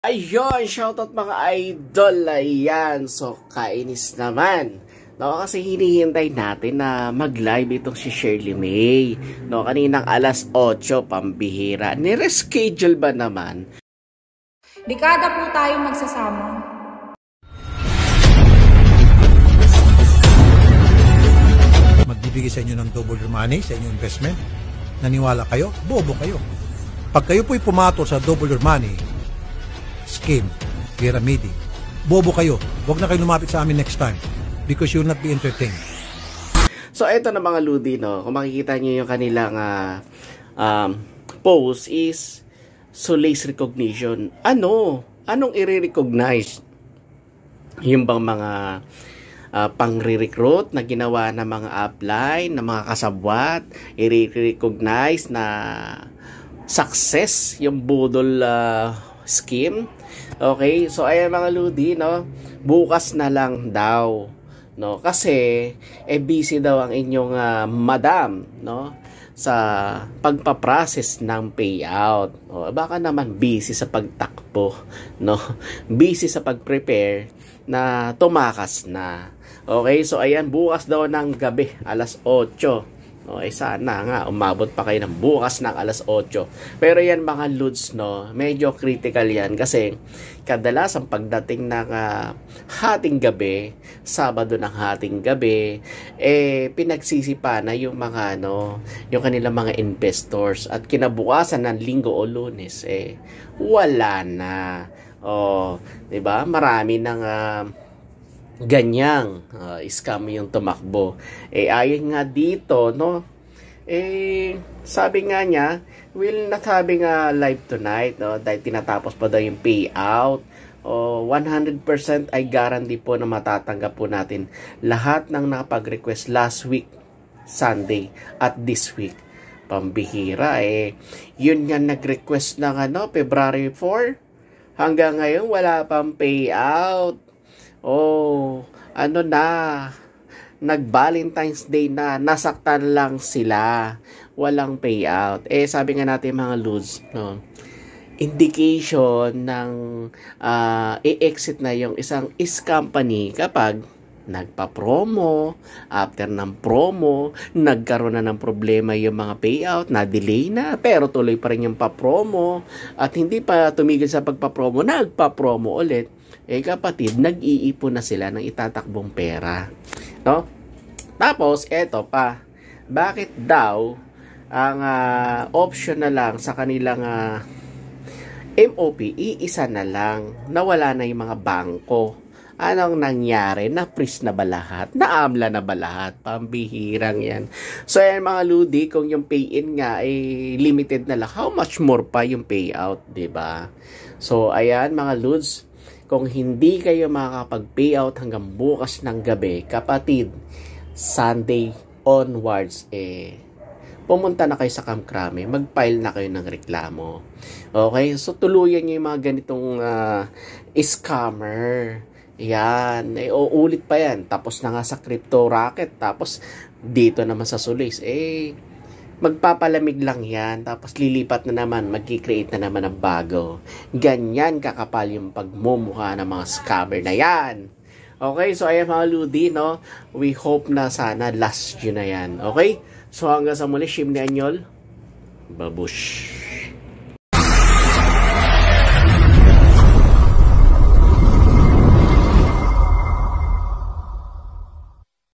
Ayun, shoutout mga idol. Ayan, so kainis naman. No, kasi hinihintay natin na mag-live itong si Shirley May. No, kaninang alas 8, pambihira. Nireschedule ba naman? Dekada po tayo magsasama. Magbibigay sa inyo ng double your money, sa inyong investment. Naniwala kayo? Bobo kayo. Pag kayo po'y pumato sa double your money, Scheme. Pyramiding. Bobo kayo. Huwag na kayo lumapit sa amin next time because you'll not be entertained. So, ito na mga ludi, no? Kung makikita nyo yung kanilang uh, um, post is Soleil's recognition. Ano? Anong i-recognize? Yung bang mga uh, ah, pang-recruit na ginawa ng mga upline, ng mga kasabwat, i-recognize na success yung budol uh, scheme Okay? So, ayan mga Ludi, no? Bukas na lang daw. No? Kasi, eh, busy daw ang inyong uh, madam, no? sa pagpaprocess ng payout. O, baka naman busy sa pagtakbo, no? Busy sa pagprepare na tumakas na. Okay, so ayan, bukas daw ng gabi, alas 8. No, eh sana nga umabot pa kayo ng bukas ng alas 8. Pero yan mga lods no, medyo critical yan kasi kadalas ang pagdating ng uh, hating gabi, Sabado ng hating gabi, eh pinagsisipa na yung mga ano, yung kanilang mga investors at kinabukasan ng linggo o lunes eh wala na. Oh, 'di ba? Marami nang uh, ganyang uh, ah, iskami yung tumakbo. Eh ayon nga dito, no? Eh sabi nga niya, will not having live tonight, no? Dahil tinatapos pa daw yung payout. O oh, 100% ay guarantee po na matatanggap po natin lahat ng nakapag-request last week, Sunday, at this week. Pambihira eh. Yun nga nag-request ng ano, February 4. Hanggang ngayon, wala pang payout. Oh, ano na, nag-Valentine's Day na, nasaktan lang sila. Walang payout. Eh, sabi nga natin mga lose, no? indication ng uh, i-exit na yung isang is company kapag nagpa-promo, after ng promo, nagkaroon na ng problema yung mga payout, na-delay na, pero tuloy pa rin yung pa-promo, at hindi pa tumigil sa pagpa-promo, nagpa-promo ulit, eh kapatid, nag-iipon na sila ng itatakbong pera. No? Tapos, eto pa, bakit daw ang uh, option na lang sa kanilang uh, ah, MOP, iisa na lang, nawala na yung mga bangko. Anong nangyari? Na-freeze na ba lahat? Na-amla na ba lahat? Pambihirang yan. So yan mga ludi, kung yung pay-in nga ay eh, limited na lang, how much more pa yung payout, ba diba? So ayan mga ludes, kung hindi kayo makakapag-payout hanggang bukas ng gabi, kapatid, Sunday onwards, eh, pumunta na kayo sa Camp mag-file na kayo ng reklamo. Okay? So, tuluyan nyo yung mga ganitong uh, scammer. Yan. Eh, uulit pa yan. Tapos na nga sa crypto racket. Tapos, dito naman sa Solis. Eh, magpapalamig lang yan, tapos lilipat na naman, magki-create na naman ng bago. Ganyan kakapal yung pagmumukha ng mga scammer na yan. Okay, so I am Aludi, no? We hope na sana last yun na yan. Okay? So hanggang sa muli, Shimni ni Anyol. Babush.